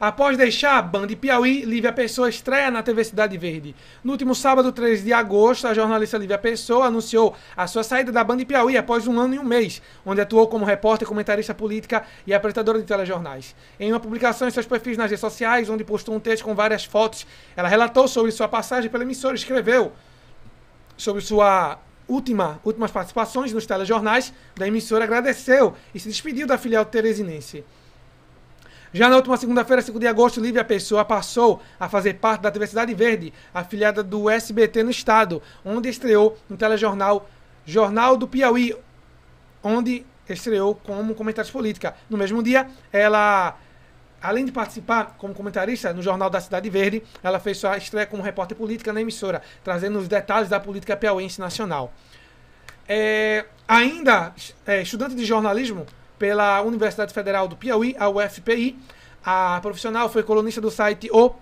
Após deixar a Band Piauí, Lívia Pessoa estreia na TV Cidade Verde. No último sábado, 3 de agosto, a jornalista Lívia Pessoa anunciou a sua saída da Band Piauí após um ano e um mês, onde atuou como repórter, comentarista política e apresentadora de telejornais. Em uma publicação em seus perfis nas redes sociais, onde postou um texto com várias fotos, ela relatou sobre sua passagem pela emissora, escreveu sobre sua última, últimas participações nos telejornais da emissora, agradeceu e se despediu da filial teresinense. Já na última segunda-feira, 5 de agosto, Lívia Pessoa passou a fazer parte da TV Cidade Verde, afiliada do SBT no estado, onde estreou no telejornal Jornal do Piauí, onde estreou como comentarista política. No mesmo dia, ela além de participar como comentarista no Jornal da Cidade Verde, ela fez sua estreia como repórter política na emissora, trazendo os detalhes da política piauense nacional. É, ainda é, estudante de jornalismo, pela Universidade Federal do Piauí, a UFPI. A profissional foi colunista do site O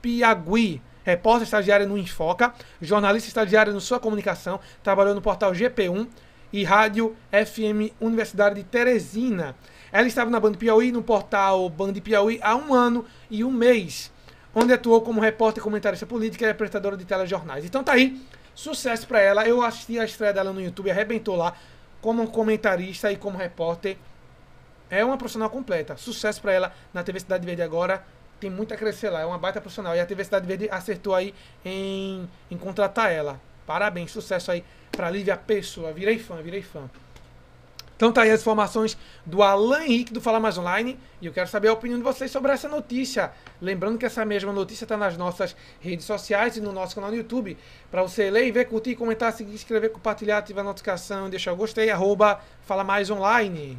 Piauí, repórter estagiária no Infoca, jornalista estagiária no Sua Comunicação, trabalhou no portal GP1 e rádio FM Universidade de Teresina. Ela estava na Band Piauí, no portal Band Piauí, há um ano e um mês, onde atuou como repórter, comentarista política e apresentadora de telejornais. Então tá aí, sucesso para ela. Eu assisti a estreia dela no YouTube, arrebentou lá como comentarista e como repórter é uma profissional completa. Sucesso para ela na TV Cidade Verde agora. Tem muito a crescer lá. É uma baita profissional. E a TV Cidade Verde acertou aí em, em contratar ela. Parabéns, sucesso aí para Lívia Pessoa. Virei fã, virei fã. Então tá aí as informações do Alan Henrique do Fala Mais Online e eu quero saber a opinião de vocês sobre essa notícia. Lembrando que essa mesma notícia está nas nossas redes sociais e no nosso canal no YouTube. Para você ler ver, curtir, comentar, seguir, inscrever, compartilhar, ativar a notificação, deixar o gostei, arroba Fala Mais Online.